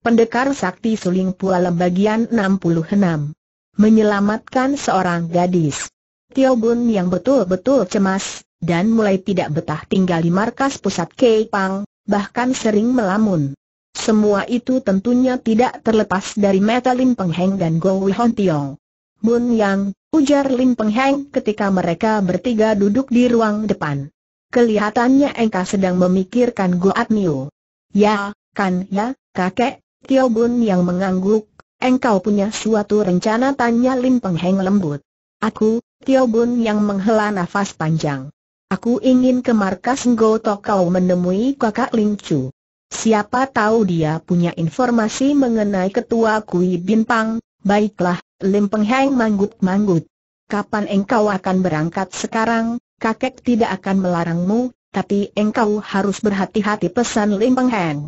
Pendekar Sakti Suling Pualem bagian 66. Menyelamatkan seorang gadis. Tio Bun yang betul-betul cemas, dan mulai tidak betah tinggal di markas pusat Keipang, bahkan sering melamun. Semua itu tentunya tidak terlepas dari meta Lim Pengheng dan Go Wihon Tiong. Bun Yang, ujar Lim Pengheng ketika mereka bertiga duduk di ruang depan. Kelihatannya engkau sedang memikirkan Goat Niu. Ya, kan ya, kakek, Tio Bun yang mengangguk, engkau punya suatu rencana tanya Lim Peng Heng lembut. Aku, Tio Bun yang menghela nafas panjang. Aku ingin ke markas Ngoto kau menemui kakak Ling Chu. Siapa tahu dia punya informasi mengenai ketua Kui Bin Pang. baiklah, Lim Peng Heng manggut-manggut. Kapan engkau akan berangkat sekarang, kakek tidak akan melarangmu, tapi engkau harus berhati-hati pesan Lim Peng Heng.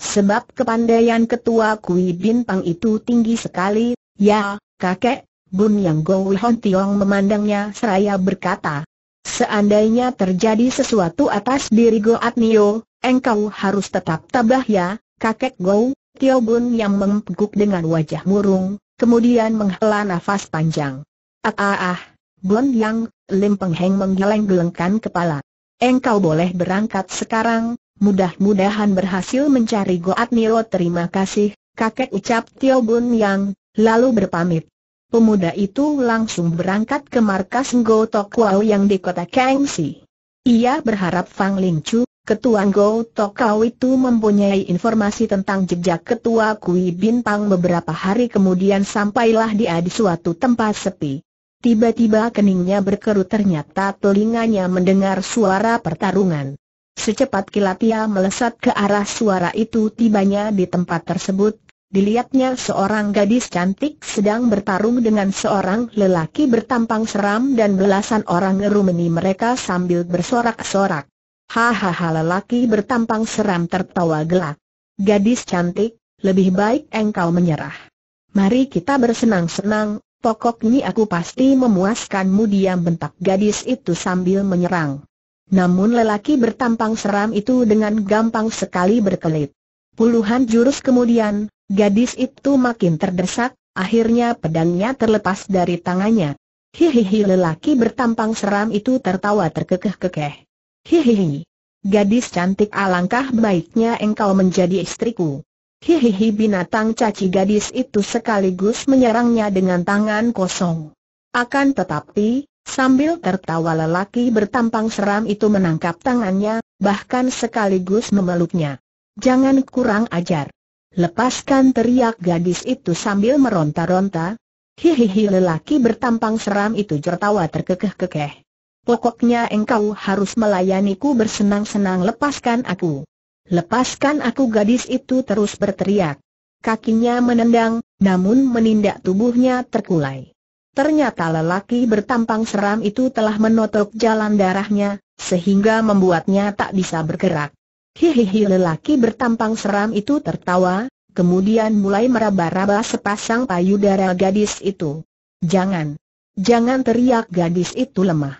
Sebab kepandaian ketua Kui Pang itu tinggi sekali, ya, kakek, Bun Yang Go Hon Tiong memandangnya seraya berkata, Seandainya terjadi sesuatu atas diri At Nio, engkau harus tetap tabah ya, kakek Go, Tio Bun yang mengekuk dengan wajah murung, kemudian menghela nafas panjang. Ah ah ah, Bun Yang, Lim Peng Heng menggeleng-gelengkan kepala. Engkau boleh berangkat sekarang, Mudah-mudahan berhasil mencari Goat Nio terima kasih, kakek ucap Tio Bun Yang, lalu berpamit. Pemuda itu langsung berangkat ke markas Ngo Tok Wau yang di kota Kangxi. Ia berharap Fang Ling Chu, ketua Ngo Tok Wau itu mempunyai informasi tentang jejak ketua Kui Pang beberapa hari kemudian sampailah dia di suatu tempat sepi. Tiba-tiba keningnya berkerut ternyata telinganya mendengar suara pertarungan. Secepat kilat ia melesat ke arah suara itu tibanya di tempat tersebut, dilihatnya seorang gadis cantik sedang bertarung dengan seorang lelaki bertampang seram dan belasan orang ngerumeni mereka sambil bersorak-sorak. Hahaha lelaki bertampang seram tertawa gelak. Gadis cantik, lebih baik engkau menyerah. Mari kita bersenang-senang, pokoknya aku pasti memuaskanmu diam bentak gadis itu sambil menyerang. Namun lelaki bertampang seram itu dengan gampang sekali berkelit. Puluhan jurus kemudian, gadis itu makin terdesak, akhirnya pedangnya terlepas dari tangannya. Hihihi lelaki bertampang seram itu tertawa terkekeh-kekeh. Hihihi. Gadis cantik alangkah baiknya engkau menjadi istriku. Hihihi binatang caci gadis itu sekaligus menyerangnya dengan tangan kosong. Akan tetapi, Sambil tertawa lelaki bertampang seram itu menangkap tangannya, bahkan sekaligus memeluknya. Jangan kurang ajar. Lepaskan teriak gadis itu sambil meronta-ronta. Hihihi lelaki bertampang seram itu tertawa terkekeh-kekeh. Pokoknya engkau harus melayaniku bersenang-senang lepaskan aku. Lepaskan aku gadis itu terus berteriak. Kakinya menendang, namun menindak tubuhnya terkulai. Ternyata lelaki bertampang seram itu telah menotok jalan darahnya, sehingga membuatnya tak bisa bergerak. Hihihi lelaki bertampang seram itu tertawa, kemudian mulai meraba-raba sepasang payudara gadis itu. Jangan, jangan teriak gadis itu lemah.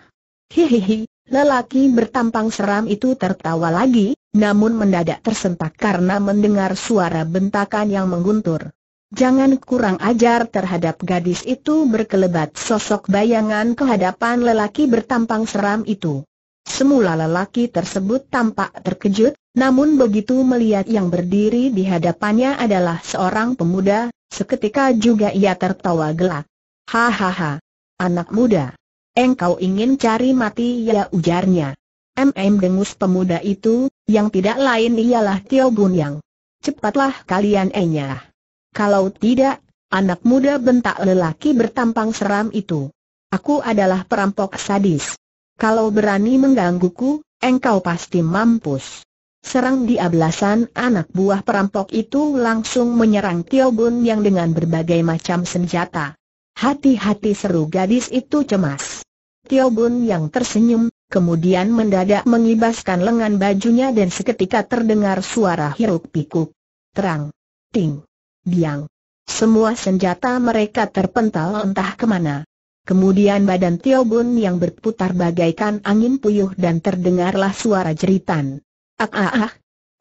Hihihi, lelaki bertampang seram itu tertawa lagi, namun mendadak tersentak karena mendengar suara bentakan yang mengguntur. Jangan kurang ajar terhadap gadis itu berkelebat sosok bayangan kehadapan lelaki bertampang seram itu. Semula lelaki tersebut tampak terkejut, namun begitu melihat yang berdiri di hadapannya adalah seorang pemuda, seketika juga ia tertawa gelak. Hahaha, anak muda, engkau ingin cari mati ya ujarnya. MM dengus pemuda itu, yang tidak lain ialah Tio Bun Cepatlah kalian enyah. Kalau tidak, anak muda bentak lelaki bertampang seram itu. Aku adalah perampok sadis. Kalau berani menggangguku, engkau pasti mampus. Serang di ablasan anak buah perampok itu langsung menyerang Tio Bun yang dengan berbagai macam senjata. Hati-hati seru gadis itu cemas. Tio Bun yang tersenyum, kemudian mendadak mengibaskan lengan bajunya dan seketika terdengar suara hiruk pikuk. Terang. Ting. Biang. Semua senjata mereka terpental entah kemana. Kemudian badan Tio Bun yang berputar bagaikan angin puyuh dan terdengarlah suara jeritan. Ak ah ah.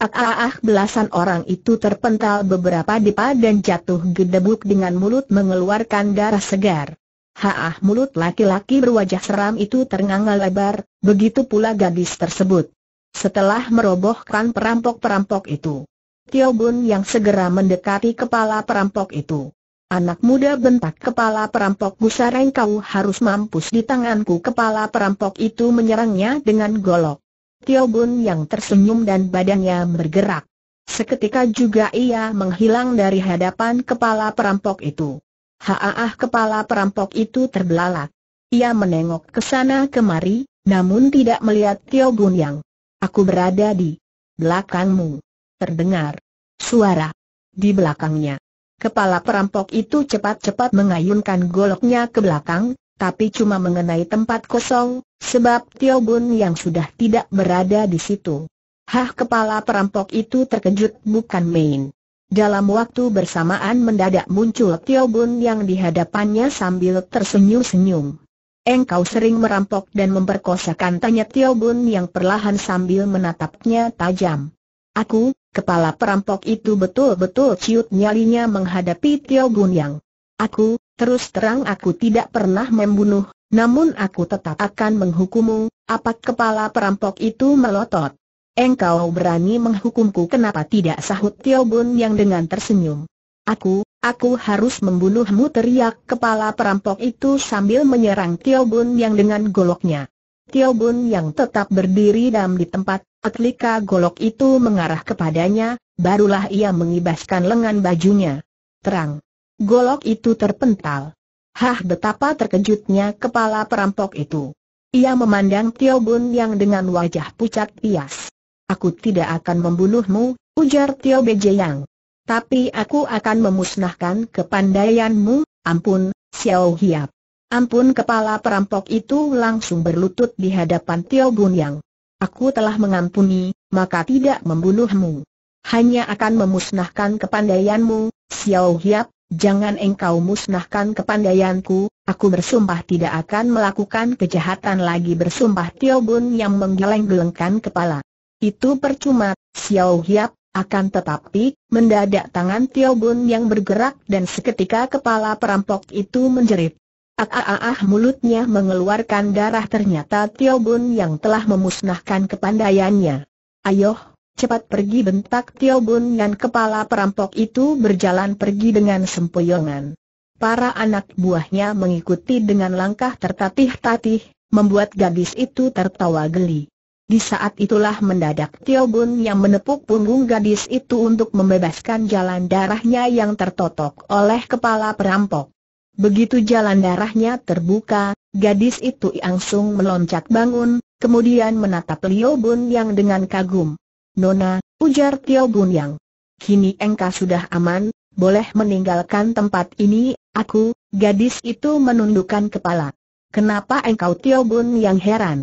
Ak ah. Ah, ah ah belasan orang itu terpental beberapa depa dan jatuh gedebuk dengan mulut mengeluarkan darah segar. Ha ah mulut laki-laki berwajah seram itu ternganga lebar, begitu pula gadis tersebut. Setelah merobohkan perampok-perampok itu, Tio Bun yang segera mendekati kepala perampok itu. Anak muda bentak kepala perampok Gusareng kau harus mampus di tanganku Kepala perampok itu menyerangnya dengan golok Tio Bun yang tersenyum dan badannya bergerak Seketika juga ia menghilang dari hadapan kepala perampok itu Haaah kepala perampok itu terbelalak Ia menengok ke sana kemari, namun tidak melihat Tio Bun yang Aku berada di belakangmu terdengar suara di belakangnya. Kepala perampok itu cepat-cepat mengayunkan goloknya ke belakang, tapi cuma mengenai tempat kosong, sebab Tio Bun yang sudah tidak berada di situ. Hah kepala perampok itu terkejut bukan main. Dalam waktu bersamaan mendadak muncul Tio Bun yang dihadapannya sambil tersenyum-senyum. Engkau sering merampok dan memperkosakan tanya Tio Bun yang perlahan sambil menatapnya tajam. Aku, Kepala perampok itu betul-betul ciut nyalinya menghadapi Tio Yang. Aku, terus terang aku tidak pernah membunuh, namun aku tetap akan menghukummu, apa kepala perampok itu melotot. Engkau berani menghukumku kenapa tidak sahut Tio Gun yang dengan tersenyum. Aku, aku harus membunuhmu teriak kepala perampok itu sambil menyerang Tio Gun yang dengan goloknya. Tio Gun yang tetap berdiri dalam di tempat, Petlika golok itu mengarah kepadanya, barulah ia mengibaskan lengan bajunya. Terang. Golok itu terpental. Hah betapa terkejutnya kepala perampok itu. Ia memandang Tio Bun yang dengan wajah pucat pias. Aku tidak akan membunuhmu, ujar Tio Yang. Tapi aku akan memusnahkan kepandaianmu, ampun, Xiao Hiap. Ampun kepala perampok itu langsung berlutut di hadapan Tio Bun Yang. Aku telah mengampuni, maka tidak membunuhmu. Hanya akan memusnahkan kepandaianmu, Xiao Hiap, jangan engkau musnahkan kepandaianku, aku bersumpah tidak akan melakukan kejahatan lagi bersumpah Tio Bun yang menggeleng-gelengkan kepala. Itu percuma, Xiao Hiap, akan tetapi, mendadak tangan Tio Bun yang bergerak dan seketika kepala perampok itu menjerit. Ah, mulutnya mengeluarkan darah ternyata Tio Bun yang telah memusnahkan kepandaiannya. Ayoh, cepat pergi bentak Tio Bun dan kepala perampok itu berjalan pergi dengan sempoyongan. Para anak buahnya mengikuti dengan langkah tertatih-tatih, membuat gadis itu tertawa geli. Di saat itulah mendadak Tio Bun yang menepuk punggung gadis itu untuk membebaskan jalan darahnya yang tertotok oleh kepala perampok. Begitu jalan darahnya terbuka, gadis itu langsung meloncat bangun, kemudian menatap Liu Bun Yang dengan kagum. Nona, ujar Tio Bun Yang. Kini engkau sudah aman, boleh meninggalkan tempat ini, aku, gadis itu menundukkan kepala. Kenapa engkau Tio Bun Yang heran?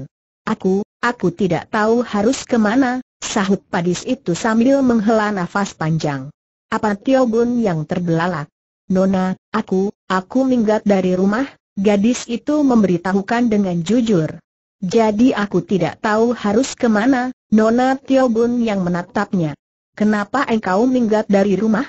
Aku, aku tidak tahu harus kemana, sahut padis itu sambil menghela nafas panjang. Apa Tio Bun Yang terbelalak? Nona, aku, aku minggat dari rumah, gadis itu memberitahukan dengan jujur. Jadi aku tidak tahu harus kemana, Nona Tio Bun yang menatapnya. Kenapa engkau minggat dari rumah?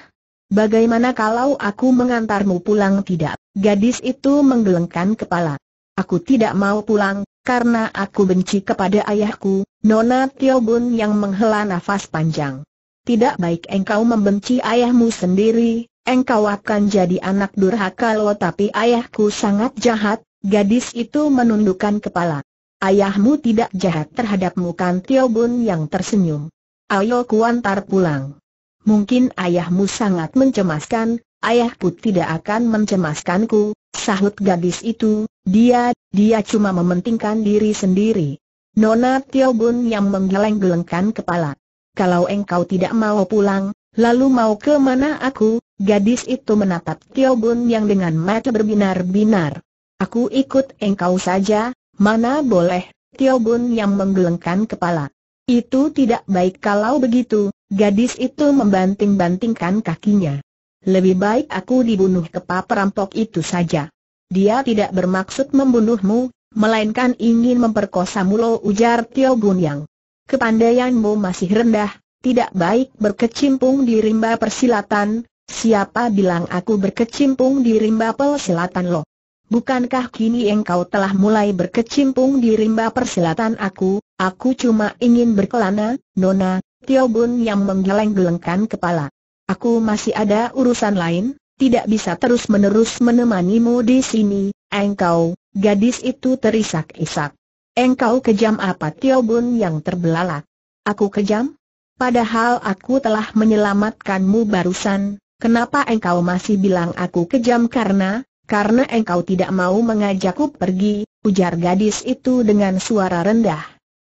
Bagaimana kalau aku mengantarmu pulang tidak? Gadis itu menggelengkan kepala. Aku tidak mau pulang, karena aku benci kepada ayahku, Nona Tio Bun yang menghela nafas panjang. Tidak baik engkau membenci ayahmu sendiri, engkau akan jadi anak durhaka lo tapi ayahku sangat jahat, gadis itu menundukkan kepala. Ayahmu tidak jahat terhadapmu kan Tio Bun yang tersenyum. Ayo kuantar pulang. Mungkin ayahmu sangat mencemaskan, ayahku tidak akan mencemaskanku, sahut gadis itu, dia, dia cuma mementingkan diri sendiri. Nona Tio Bun yang menggeleng-gelengkan kepala. Kalau engkau tidak mau pulang, lalu mau ke mana aku, Gadis itu menatap Tio Bun yang dengan mata berbinar-binar. Aku ikut engkau saja, mana boleh, Tio Bun yang menggelengkan kepala. Itu tidak baik kalau begitu, gadis itu membanting-bantingkan kakinya. Lebih baik aku dibunuh kepa perampok itu saja. Dia tidak bermaksud membunuhmu, melainkan ingin memperkosa mulu ujar Tio yang. Kepandaianmu masih rendah, tidak baik berkecimpung di rimba persilatan, Siapa bilang aku berkecimpung di rimba persilatan lo? Bukankah kini engkau telah mulai berkecimpung di rimba persilatan aku? Aku cuma ingin berkelana, Nona, Tio Bun yang menggeleng-gelengkan kepala. Aku masih ada urusan lain, tidak bisa terus-menerus menemanimu di sini, engkau, gadis itu terisak-isak. Engkau kejam apa Tio Bun yang terbelalak? Aku kejam? Padahal aku telah menyelamatkanmu barusan, Kenapa engkau masih bilang aku kejam karena, karena engkau tidak mau mengajakku pergi, ujar gadis itu dengan suara rendah.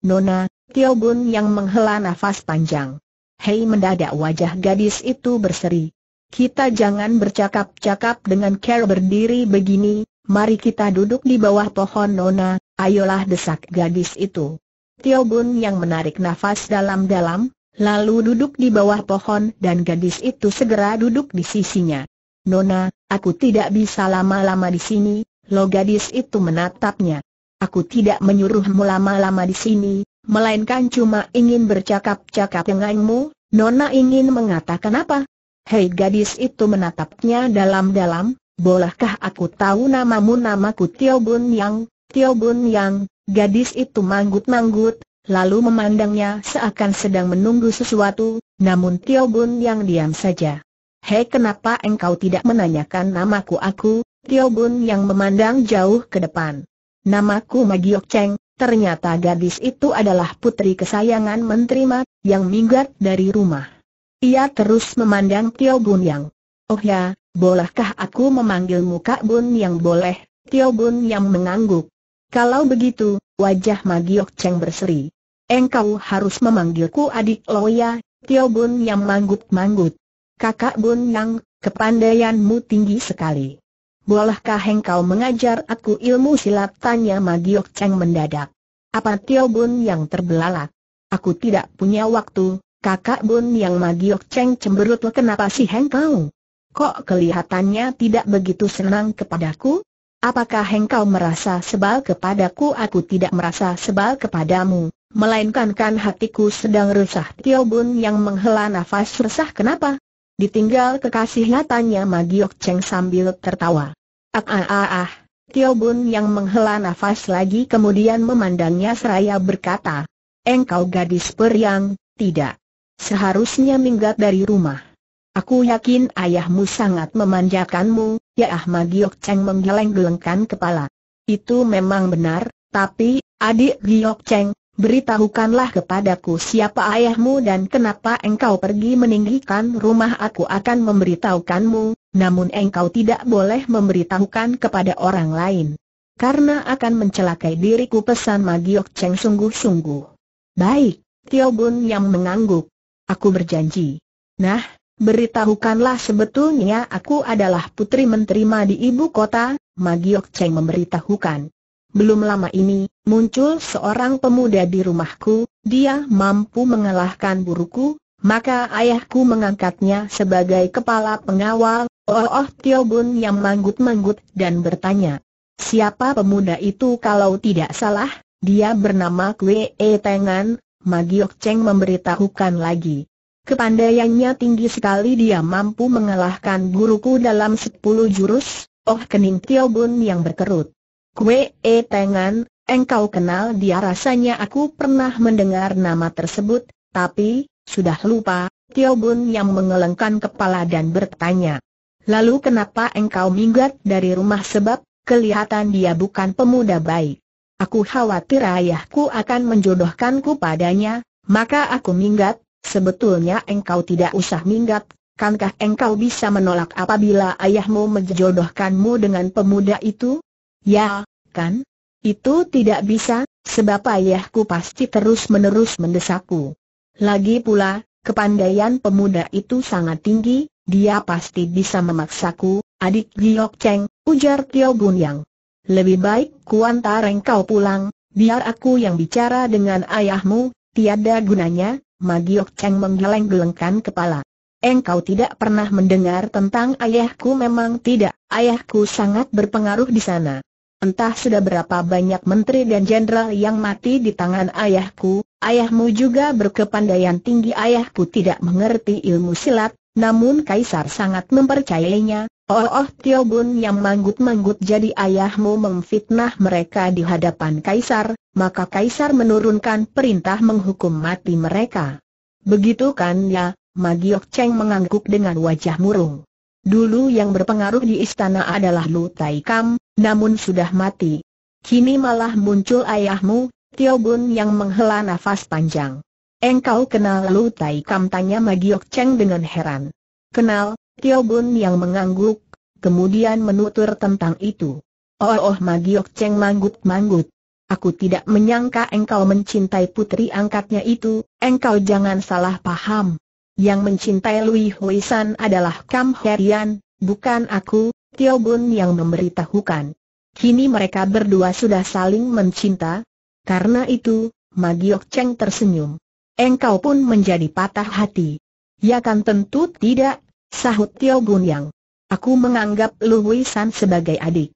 Nona, Tio Bun yang menghela nafas panjang. Hei mendadak wajah gadis itu berseri. Kita jangan bercakap-cakap dengan care berdiri begini, mari kita duduk di bawah pohon Nona, ayolah desak gadis itu. Tio Bun yang menarik nafas dalam-dalam, lalu duduk di bawah pohon dan gadis itu segera duduk di sisinya. Nona, aku tidak bisa lama-lama di sini, lo gadis itu menatapnya. Aku tidak menyuruhmu lama-lama di sini, melainkan cuma ingin bercakap-cakap denganmu, Nona ingin mengatakan apa? Hei gadis itu menatapnya dalam-dalam, bolehkah aku tahu namamu namaku Tio Yang, Tio Yang, gadis itu manggut-manggut, lalu memandangnya seakan sedang menunggu sesuatu, namun Tio Bun yang diam saja. Hei kenapa engkau tidak menanyakan namaku aku, Tio Bun yang memandang jauh ke depan. Namaku Magiok Cheng, ternyata gadis itu adalah putri kesayangan Menteri Mat, yang minggat dari rumah. Ia terus memandang Tio Bun Yang. Oh ya, bolehkah aku memanggilmu Kak Bun Yang boleh? Tio Bun Yang mengangguk. Kalau begitu, wajah Magiok Cheng berseri. Engkau harus memanggilku adik Loya, Tio Bun yang manggut-manggut. Kakak Bun yang, kepandaianmu tinggi sekali. Bolehkah engkau mengajar aku ilmu silat tanya Magiok Cheng mendadak. Apa Tio Bun yang terbelalak? Aku tidak punya waktu, kakak Bun yang Magiok Cheng cemberut kenapa sih engkau? Kok kelihatannya tidak begitu senang kepadaku? Apakah engkau merasa sebal kepadaku? Aku tidak merasa sebal kepadamu, melainkan kan hatiku sedang resah. Tio Bun yang menghela nafas resah kenapa? Ditinggal kekasihnya tanya Magiok Cheng sambil tertawa. Ah ah ah ah. Tio Bun yang menghela nafas lagi kemudian memandangnya seraya berkata, Engkau gadis periang, tidak. Seharusnya minggat dari rumah. Aku yakin ayahmu sangat memanjakanmu, Ya Ahmad Giok Cheng menggeleng-gelengkan kepala. Itu memang benar, tapi, adik Giok Cheng, beritahukanlah kepadaku siapa ayahmu dan kenapa engkau pergi meninggikan rumah aku akan memberitahukanmu, namun engkau tidak boleh memberitahukan kepada orang lain. Karena akan mencelakai diriku pesan Magiok Cheng sungguh-sungguh. Baik, Tio Bun yang mengangguk. Aku berjanji. Nah, Beritahukanlah sebetulnya aku adalah putri menteri di ibu kota, Magiok Cheng memberitahukan. Belum lama ini, muncul seorang pemuda di rumahku, dia mampu mengalahkan buruku, maka ayahku mengangkatnya sebagai kepala pengawal, Oh Oh Tio Bun yang manggut-manggut dan bertanya, siapa pemuda itu kalau tidak salah, dia bernama Kwe E Tengan, Magiok Cheng memberitahukan lagi. Kepandaiannya tinggi sekali dia mampu mengalahkan guruku dalam sepuluh jurus, oh kening Tio Bun yang berkerut. Kue E Tengan, engkau kenal dia rasanya aku pernah mendengar nama tersebut, tapi, sudah lupa, Tio Bun yang mengelengkan kepala dan bertanya. Lalu kenapa engkau minggat dari rumah sebab, kelihatan dia bukan pemuda baik. Aku khawatir ayahku akan menjodohkanku padanya, maka aku minggat, Sebetulnya engkau tidak usah minggat, kankah engkau bisa menolak apabila ayahmu menjodohkanmu dengan pemuda itu? Ya, kan? Itu tidak bisa, sebab ayahku pasti terus-menerus mendesakku. Lagi pula, kepandaian pemuda itu sangat tinggi, dia pasti bisa memaksaku, adik Giyok Cheng, ujar Tio Gun Yang. Lebih baik kuantar engkau pulang, biar aku yang bicara dengan ayahmu, tiada gunanya, Magiok Cheng menggeleng-gelengkan kepala. Engkau tidak pernah mendengar tentang ayahku memang tidak, ayahku sangat berpengaruh di sana. Entah sudah berapa banyak menteri dan jenderal yang mati di tangan ayahku, ayahmu juga berkepandaian tinggi ayahku tidak mengerti ilmu silat, namun Kaisar sangat mempercayainya, Oh Oh Tio Bun yang manggut-manggut jadi ayahmu memfitnah mereka di hadapan Kaisar, maka Kaisar menurunkan perintah menghukum mati mereka. Begitu kan ya, Magiok Cheng mengangguk dengan wajah murung. Dulu yang berpengaruh di istana adalah Lu Tai Kam, namun sudah mati. Kini malah muncul ayahmu, Tio Bun yang menghela nafas panjang. Engkau kenal Lu Tai Kam tanya Magiok Cheng dengan heran. Kenal, Tio Bun yang mengangguk, kemudian menutur tentang itu. Oh oh Magiok Cheng manggut-manggut. Aku tidak menyangka engkau mencintai putri angkatnya itu, engkau jangan salah paham. Yang mencintai Lui Huisan adalah Kam Herian, bukan aku, Tio Bun yang memberitahukan. Kini mereka berdua sudah saling mencinta. Karena itu, Magiok Cheng tersenyum engkau pun menjadi patah hati. Ya kan tentu tidak, sahut Tio Gun Yang. Aku menganggap Lu San sebagai adik.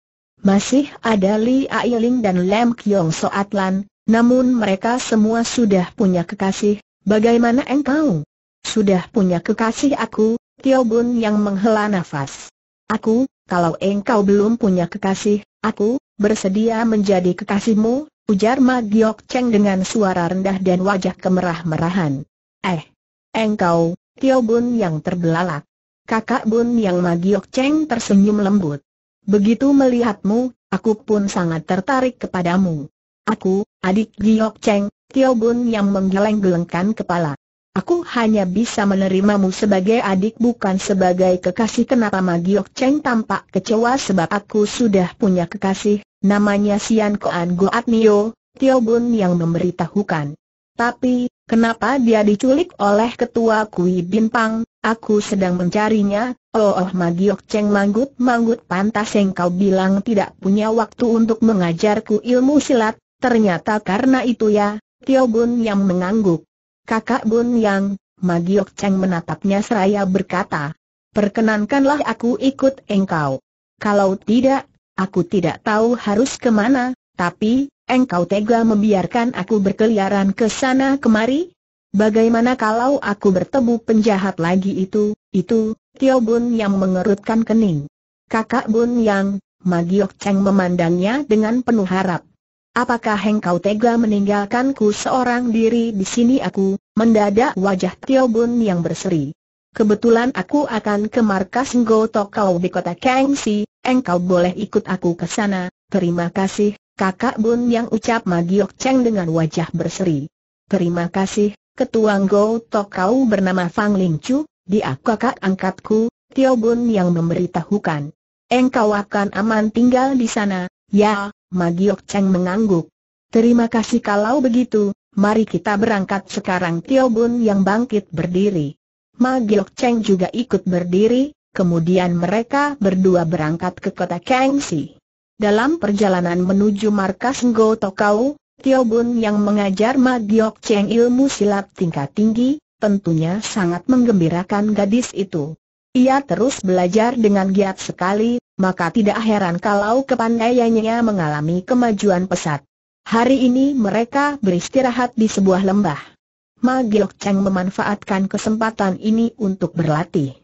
Masih ada Li Ailing dan Lam Kiong Soat Lan, namun mereka semua sudah punya kekasih, bagaimana engkau? Sudah punya kekasih aku, Tio Gun Yang menghela nafas. Aku, kalau engkau belum punya kekasih, aku, bersedia menjadi kekasihmu, Ujar Ma Giok Cheng dengan suara rendah dan wajah kemerah-merahan. Eh, engkau, Tio Bun yang terbelalak. Kakak Bun yang Ma Giok Cheng tersenyum lembut. Begitu melihatmu, aku pun sangat tertarik kepadamu. Aku, adik Giok Cheng, Tio Bun yang menggeleng-gelengkan kepala. Aku hanya bisa menerimamu sebagai adik bukan sebagai kekasih kenapa Ma Giok Cheng tampak kecewa sebab aku sudah punya kekasih Namanya Sian Koan Goat Nio, Tio Bun yang memberitahukan. Tapi, kenapa dia diculik oleh ketua Kui Bin Pang, aku sedang mencarinya, oh oh Magiok Cheng manggut-manggut pantas engkau bilang tidak punya waktu untuk mengajarku ilmu silat, ternyata karena itu ya, Tio Bun yang mengangguk. Kakak Bun yang, Magiok Cheng menatapnya seraya berkata, perkenankanlah aku ikut engkau. Kalau tidak, Aku tidak tahu harus kemana, tapi, engkau tega membiarkan aku berkeliaran ke sana kemari? Bagaimana kalau aku bertemu penjahat lagi itu, itu, Tio Bun yang mengerutkan kening. Kakak Bun yang, Magiok Cheng memandangnya dengan penuh harap. Apakah engkau tega meninggalkanku seorang diri di sini aku, mendadak wajah Tio Bun yang berseri. Kebetulan aku akan ke markas Ngo Tokau di kota Kangsi, engkau boleh ikut aku ke sana, terima kasih, kakak bun yang ucap Magiok Cheng dengan wajah berseri. Terima kasih, ketua Go Tok kau bernama Fang Ling Chu, dia kakak angkatku, Tio Bun yang memberitahukan. Engkau akan aman tinggal di sana, ya, Magiok Cheng mengangguk. Terima kasih kalau begitu, mari kita berangkat sekarang Tio Bun yang bangkit berdiri. Magiok Cheng juga ikut berdiri, Kemudian mereka berdua berangkat ke kota Kangxi. Dalam perjalanan menuju markas Ngo Tokau, Tio Bun yang mengajar Ma Giok Cheng ilmu silat tingkat tinggi, tentunya sangat menggembirakan gadis itu. Ia terus belajar dengan giat sekali, maka tidak heran kalau kepandaiannya mengalami kemajuan pesat. Hari ini mereka beristirahat di sebuah lembah. Ma Giok Cheng memanfaatkan kesempatan ini untuk berlatih.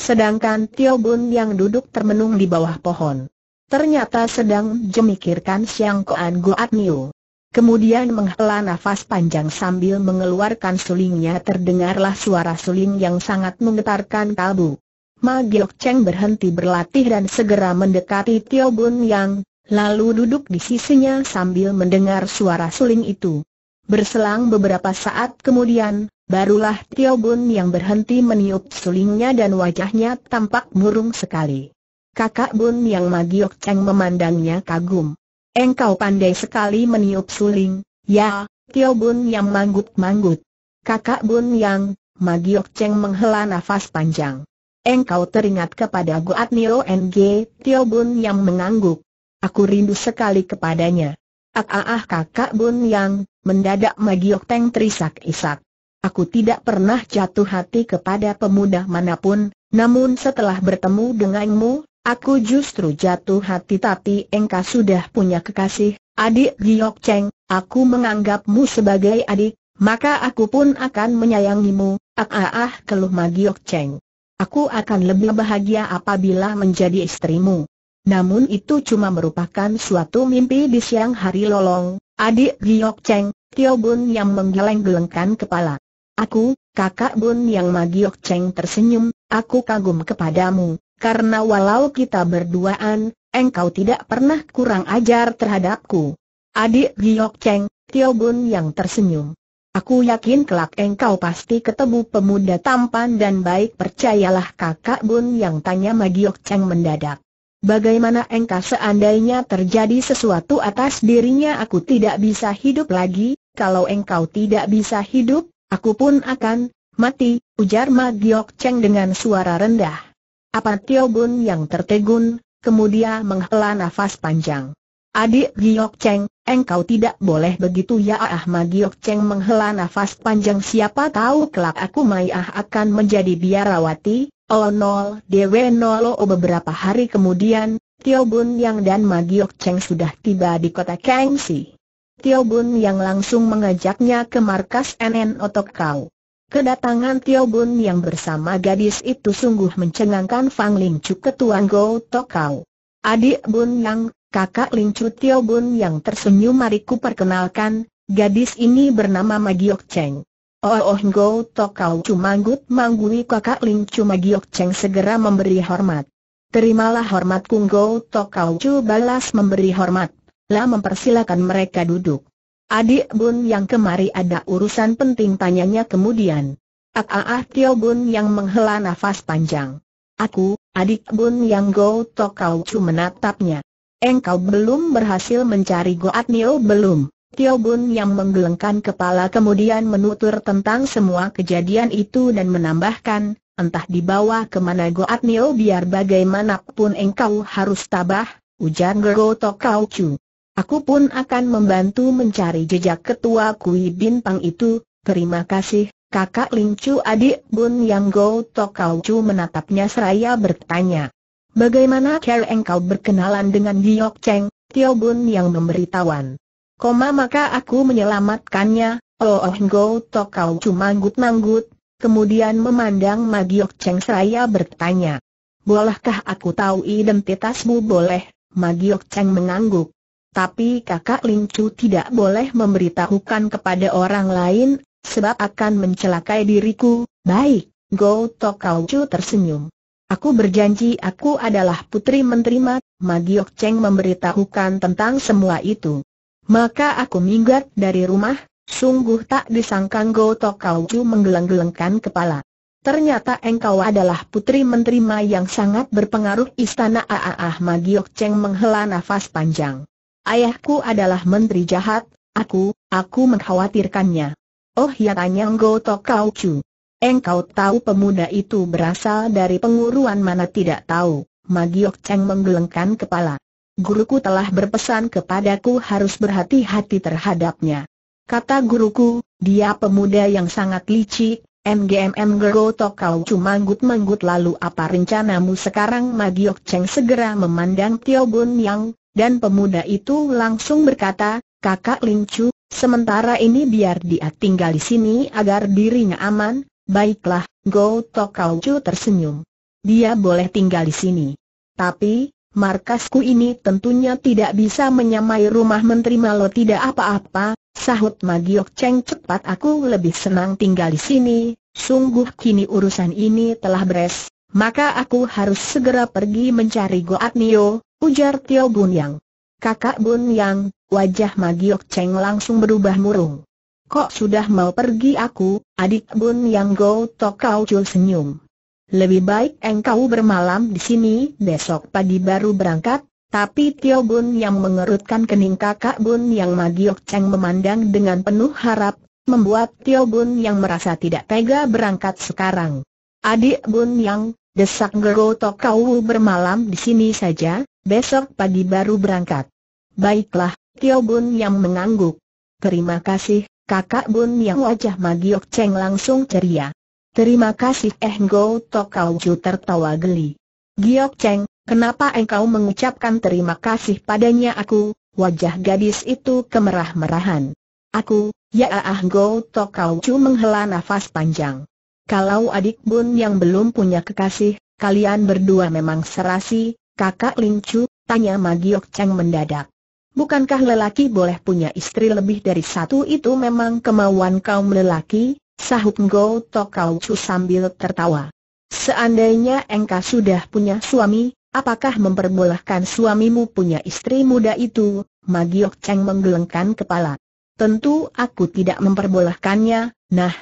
Sedangkan Tio Bun yang duduk termenung di bawah pohon. Ternyata sedang memikirkan Siang Koan Goat Niu. Kemudian menghela nafas panjang sambil mengeluarkan sulingnya terdengarlah suara suling yang sangat menggetarkan kalbu. Ma Giok Cheng berhenti berlatih dan segera mendekati Tio Bun Yang, lalu duduk di sisinya sambil mendengar suara suling itu. Berselang beberapa saat kemudian, Barulah Tio Bun yang berhenti meniup sulingnya dan wajahnya tampak murung sekali. Kakak Bun yang Magiok Cheng memandangnya kagum. Engkau pandai sekali meniup suling, ya, Tio Bun yang manggut-manggut. Kakak Bun yang, Magiok Cheng menghela nafas panjang. Engkau teringat kepada Goat Nio NG, Tio Bun yang mengangguk. Aku rindu sekali kepadanya. Ah ah ah kakak Bun yang, mendadak Magiok Teng terisak-isak. Aku tidak pernah jatuh hati kepada pemuda manapun, namun setelah bertemu denganmu, aku justru jatuh hati tapi engkau sudah punya kekasih, adik Giok Cheng, aku menganggapmu sebagai adik, maka aku pun akan menyayangimu, ah ah ah keluh Ma Giok Cheng. Aku akan lebih bahagia apabila menjadi istrimu. Namun itu cuma merupakan suatu mimpi di siang hari lolong, adik Giok Cheng, Tio Bun yang menggeleng-gelengkan kepala. Aku, kakak Bun yang Magiok Cheng tersenyum, aku kagum kepadamu, karena walau kita berduaan, engkau tidak pernah kurang ajar terhadapku. Adik Giok Cheng, Tio Bun yang tersenyum. Aku yakin kelak engkau pasti ketemu pemuda tampan dan baik percayalah kakak Bun yang tanya Magiok Cheng mendadak. Bagaimana engkau seandainya terjadi sesuatu atas dirinya aku tidak bisa hidup lagi, kalau engkau tidak bisa hidup, Aku pun akan mati, ujar Ma Giok Cheng dengan suara rendah. Apa Tio Bun yang tertegun, kemudian menghela nafas panjang. Adik Giok Cheng, engkau tidak boleh begitu ya ah Ma Giok Cheng menghela nafas panjang siapa tahu kelak aku Maiah akan menjadi biarawati, oh nol dewe nol oh beberapa hari kemudian, Tio Bun Yang dan Ma Giok Cheng sudah tiba di kota Kangxi. Tio Bun yang langsung mengajaknya ke markas NN Otok Kau. Kedatangan Tio Bun yang bersama gadis itu sungguh mencengangkan Fang Ling Chu ketua Go Tok Kau. Adik Bun Yang, kakak Ling Chu Tio Bun yang tersenyum mariku perkenalkan, gadis ini bernama Magiok Cheng. Oh oh Go Tok Kau manggut Manggui kakak Ling Chu Magiok Cheng segera memberi hormat. Terimalah hormatku Go Tok Kau Chu balas memberi hormat lah mempersilakan mereka duduk. Adik Bun yang kemari ada urusan penting tanyanya kemudian. Ah, ah, ah Tio Bun yang menghela nafas panjang. Aku, adik Bun yang Go kau Chu menatapnya. Engkau belum berhasil mencari Goat Nio belum? Tio Bun yang menggelengkan kepala kemudian menutur tentang semua kejadian itu dan menambahkan, entah dibawa kemana Goat Nio biar bagaimanapun engkau harus tabah, ujar Go Tokau Chu. Aku pun akan membantu mencari jejak ketua Kui bin pang itu, terima kasih, kakak Chu adik Bun Yang Go Tokau Chu menatapnya seraya bertanya. Bagaimana cara engkau berkenalan dengan Giok Cheng, Tio Bun yang memberitahuan? Koma maka aku menyelamatkannya, Oh Oh Go Tokau Chu manggut-manggut, kemudian memandang Magiok Cheng seraya bertanya. Bolehkah aku tahu identitasmu boleh? Magiok Cheng mengangguk tapi kakak Chu tidak boleh memberitahukan kepada orang lain, sebab akan mencelakai diriku. Baik, Go To Kau Chu tersenyum. Aku berjanji aku adalah putri menteri Mat, Magiok Cheng memberitahukan tentang semua itu. Maka aku minggat dari rumah, sungguh tak disangka Go To Kau Chu menggeleng-gelengkan kepala. Ternyata engkau adalah putri menteri yang sangat berpengaruh istana Ah ah Magiok Cheng menghela nafas panjang. Ayahku adalah menteri jahat, aku, aku mengkhawatirkannya. Oh ya tanya Tok Kau Chu. Engkau tahu pemuda itu berasal dari penguruan mana tidak tahu, Magiok Cheng menggelengkan kepala. Guruku telah berpesan kepadaku harus berhati-hati terhadapnya. Kata guruku, dia pemuda yang sangat licik, MGMM Tok kau cuma manggut-manggut lalu apa rencanamu sekarang Magiok Cheng segera memandang Tio Bun Yang, dan pemuda itu langsung berkata, kakak Lincu, sementara ini biar dia tinggal di sini agar dirinya aman, baiklah, Go Tokaucu tersenyum. Dia boleh tinggal di sini. Tapi, markasku ini tentunya tidak bisa menyamai rumah Menteri Malo tidak apa-apa, sahut Magiok Cheng cepat aku lebih senang tinggal di sini, sungguh kini urusan ini telah beres, maka aku harus segera pergi mencari Goat Nio, Ujar Tio Bun Yang. Kakak Bun Yang, wajah Magiok Cheng langsung berubah murung. Kok sudah mau pergi aku, adik Bunyang Go Tok Kau Chul senyum. Lebih baik engkau bermalam di sini, besok pagi baru berangkat, tapi Tio Bun yang mengerutkan kening kakak Bun yang Magiok Cheng memandang dengan penuh harap, membuat Tio Bun yang merasa tidak tega berangkat sekarang. Adik Bun yang, desak Tok kau bermalam di sini saja, Besok pagi baru berangkat. Baiklah, Tio Bun yang mengangguk. Terima kasih, kakak Bun yang wajah Magiok Cheng langsung ceria. Terima kasih Eh Go Tok Kau Ju tertawa geli. Giok Cheng, kenapa engkau mengucapkan terima kasih padanya aku? Wajah gadis itu kemerah-merahan. Aku, ya Ah, ah Go Tok Kau Ju menghela nafas panjang. Kalau adik bun yang belum punya kekasih, kalian berdua memang serasi, Kakak Lincu, tanya Magiok Cheng mendadak. Bukankah lelaki boleh punya istri lebih dari satu itu memang kemauan kaum lelaki? Sahut Ngo Tokau Chu sambil tertawa. Seandainya engkau sudah punya suami, apakah memperbolehkan suamimu punya istri muda itu? Magiok Cheng menggelengkan kepala. Tentu aku tidak memperbolehkannya, nah,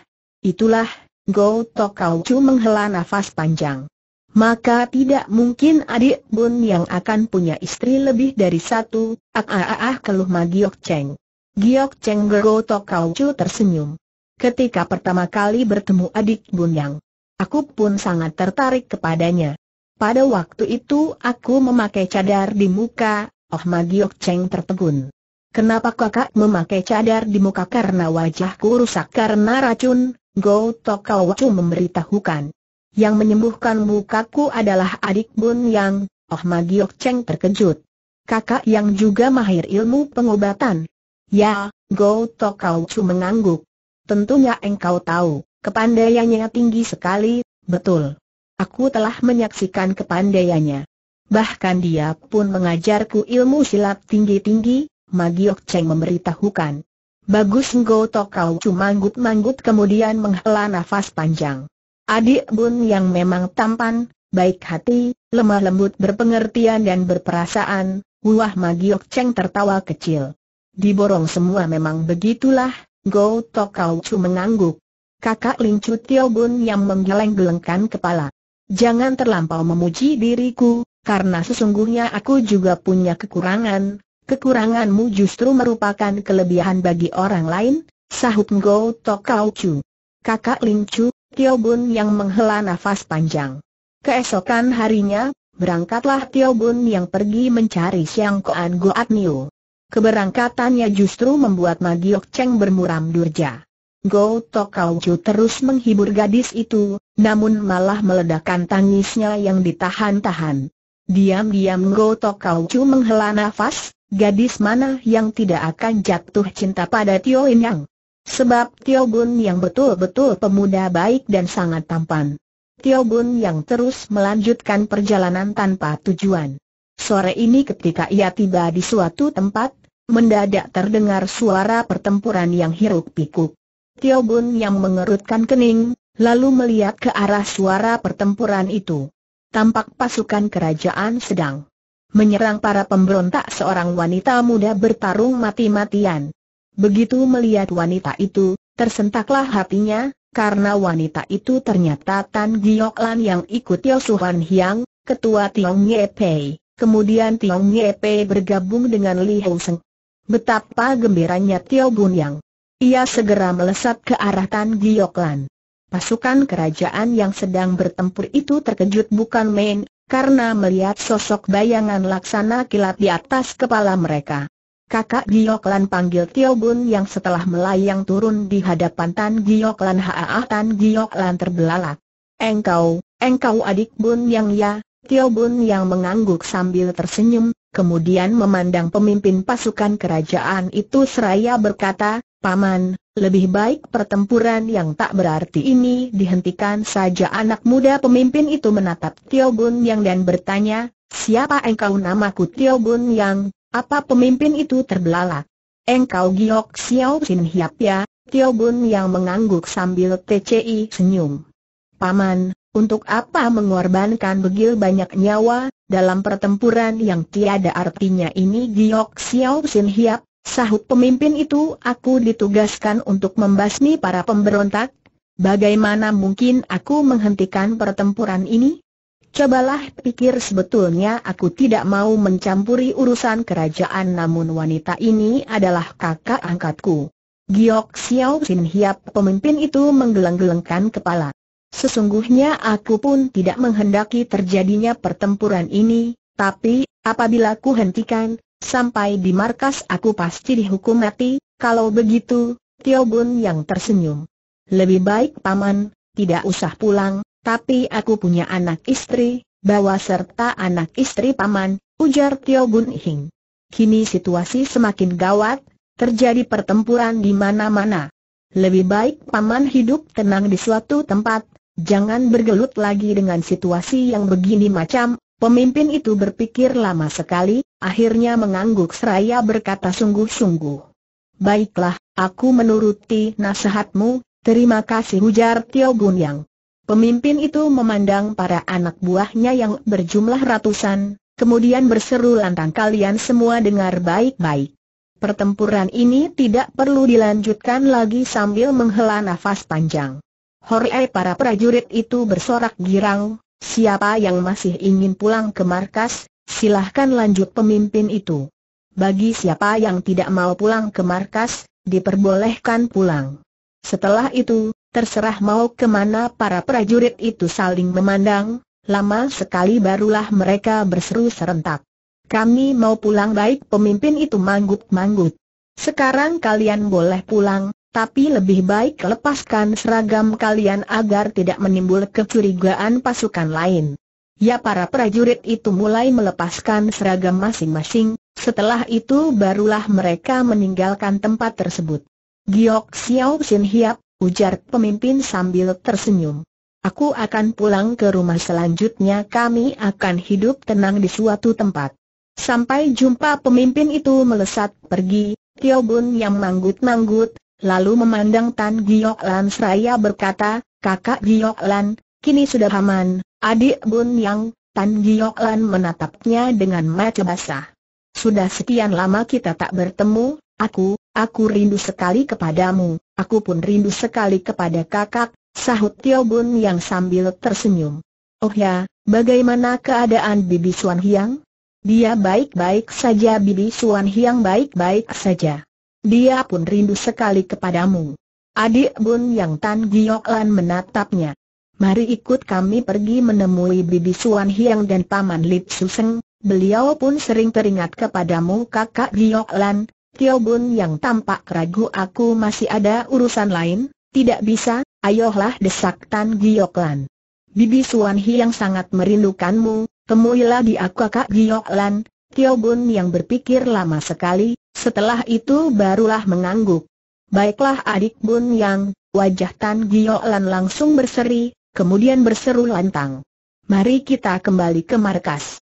itulah, Go Tokau Chu menghela nafas panjang maka tidak mungkin adik Bun yang akan punya istri lebih dari satu, ah ah ah, ah keluh Ma Giok Cheng. Giok Cheng tokau cu tersenyum. Ketika pertama kali bertemu adik Bun Yang, aku pun sangat tertarik kepadanya. Pada waktu itu aku memakai cadar di muka, oh Ma Giok Cheng tertegun. Kenapa kakak memakai cadar di muka karena wajahku rusak karena racun, Go Tokau Chu memberitahukan. Yang menyembuhkan mukaku adalah adik Bun Yang, Oh Magiok Cheng terkejut. Kakak yang juga mahir ilmu pengobatan. Ya, Go Tok Kau Chu mengangguk. Tentunya engkau tahu, kepandaiannya tinggi sekali, betul. Aku telah menyaksikan kepandaiannya. Bahkan dia pun mengajarku ilmu silat tinggi-tinggi, Magiok Cheng memberitahukan. Bagus Ngo Tokau cuma manggut-manggut kemudian menghela nafas panjang. Adik Bun yang memang tampan, baik hati, lemah lembut berpengertian dan berperasaan, Wah Magiok Cheng tertawa kecil. Diborong semua memang begitulah, Go To Kau Chu mengangguk. Kakak Lincu Tio Bun yang menggeleng-gelengkan kepala. Jangan terlampau memuji diriku, karena sesungguhnya aku juga punya kekurangan. Kekuranganmu justru merupakan kelebihan bagi orang lain, sahut Go To Kau Chu. Kakak Lincu, Tio Bun yang menghela nafas panjang. Keesokan harinya, berangkatlah Tio Bun yang pergi mencari Siang Koan Goat Niu. Keberangkatannya justru membuat Magiok Cheng bermuram durja. Go Chu terus menghibur gadis itu, namun malah meledakkan tangisnya yang ditahan-tahan. Diam-diam Go Chu menghela nafas, gadis mana yang tidak akan jatuh cinta pada Tio Inyang? Sebab Tio Bun yang betul-betul pemuda baik dan sangat tampan. Tio Bun yang terus melanjutkan perjalanan tanpa tujuan. Sore ini ketika ia tiba di suatu tempat, mendadak terdengar suara pertempuran yang hiruk pikuk. Tio Bun yang mengerutkan kening, lalu melihat ke arah suara pertempuran itu. Tampak pasukan kerajaan sedang menyerang para pemberontak seorang wanita muda bertarung mati-matian. Begitu melihat wanita itu, tersentaklah hatinya, karena wanita itu ternyata Tan Giok Lan yang ikut Tio Hyang, ketua Tiong Ye Pei. Kemudian Tiong Ye Pei bergabung dengan Li Hou Seng. Betapa gembiranya Tio Bun Yang. Ia segera melesat ke arah Tan Giok Lan. Pasukan kerajaan yang sedang bertempur itu terkejut bukan main, karena melihat sosok bayangan laksana kilat di atas kepala mereka. Kakak Gioklan panggil Tio Bun yang setelah melayang turun di hadapan Tan Gioklan haa Haah Tan Gioklan terbelalak. Engkau, engkau adik Bun yang ya, Tio Bun yang mengangguk sambil tersenyum, kemudian memandang pemimpin pasukan kerajaan itu seraya berkata, Paman, lebih baik pertempuran yang tak berarti ini dihentikan saja anak muda pemimpin itu menatap Tio Bun yang dan bertanya, Siapa engkau namaku Tio Bun Yang, apa pemimpin itu terbelalak? Engkau giok Xiao Xin Hiap ya, Tio Bun yang mengangguk sambil TCI senyum. Paman, untuk apa mengorbankan begil banyak nyawa, dalam pertempuran yang tiada artinya ini giok Xiao Xin Hiap, sahut pemimpin itu aku ditugaskan untuk membasmi para pemberontak, bagaimana mungkin aku menghentikan pertempuran ini? Cobalah pikir sebetulnya aku tidak mau mencampuri urusan kerajaan namun wanita ini adalah kakak angkatku. Giok Xiao Xin Hiap pemimpin itu menggeleng-gelengkan kepala. Sesungguhnya aku pun tidak menghendaki terjadinya pertempuran ini, tapi, apabila ku hentikan, sampai di markas aku pasti dihukum mati, kalau begitu, Tio Bun yang tersenyum. Lebih baik paman, tidak usah pulang, tapi aku punya anak istri, bawa serta anak istri paman, ujar Tio Bun Hing. Kini situasi semakin gawat, terjadi pertempuran di mana-mana. Lebih baik paman hidup tenang di suatu tempat, jangan bergelut lagi dengan situasi yang begini macam, pemimpin itu berpikir lama sekali, akhirnya mengangguk seraya berkata sungguh-sungguh. Baiklah, aku menuruti nasihatmu, terima kasih ujar Tio Yang. Pemimpin itu memandang para anak buahnya yang berjumlah ratusan, kemudian berseru lantang kalian semua dengar baik-baik. Pertempuran ini tidak perlu dilanjutkan lagi sambil menghela nafas panjang. Hore para prajurit itu bersorak girang, siapa yang masih ingin pulang ke markas, silahkan lanjut pemimpin itu. Bagi siapa yang tidak mau pulang ke markas, diperbolehkan pulang. Setelah itu, Terserah mau kemana para prajurit itu saling memandang, lama sekali barulah mereka berseru serentak. Kami mau pulang baik pemimpin itu manggut-manggut. Sekarang kalian boleh pulang, tapi lebih baik lepaskan seragam kalian agar tidak menimbul kecurigaan pasukan lain. Ya para prajurit itu mulai melepaskan seragam masing-masing, setelah itu barulah mereka meninggalkan tempat tersebut. Giok Xiao Sin Hiap, ujar pemimpin sambil tersenyum. Aku akan pulang ke rumah selanjutnya kami akan hidup tenang di suatu tempat. Sampai jumpa pemimpin itu melesat pergi, Tio Bun yang manggut-manggut, lalu memandang Tan Giok Lan seraya berkata, kakak Giok Lan, kini sudah aman, adik Bun yang, Tan Giok Lan menatapnya dengan mata basah. Sudah sekian lama kita tak bertemu, aku, Aku rindu sekali kepadamu, aku pun rindu sekali kepada kakak, sahut Tio Bun yang sambil tersenyum. Oh ya, bagaimana keadaan Bibi Suan Hiang? Dia baik-baik saja Bibi Suan Hiang baik-baik saja. Dia pun rindu sekali kepadamu. Adik Bun Yang Tan Giok Lan menatapnya. Mari ikut kami pergi menemui Bibi Suan Hiang dan Paman Lip Suseng, beliau pun sering teringat kepadamu kakak Giok Lan, Tio Bun yang tampak ragu aku masih ada urusan lain, tidak bisa, ayolah desak Tan Gioklan. Bibi Suan Hi yang sangat merindukanmu, temuilah kak kak Gioklan, Tio Bun yang berpikir lama sekali, setelah itu barulah mengangguk. Baiklah adik Bun yang, wajah Tan Lan langsung berseri, kemudian berseru lantang. Mari kita kembali ke markas.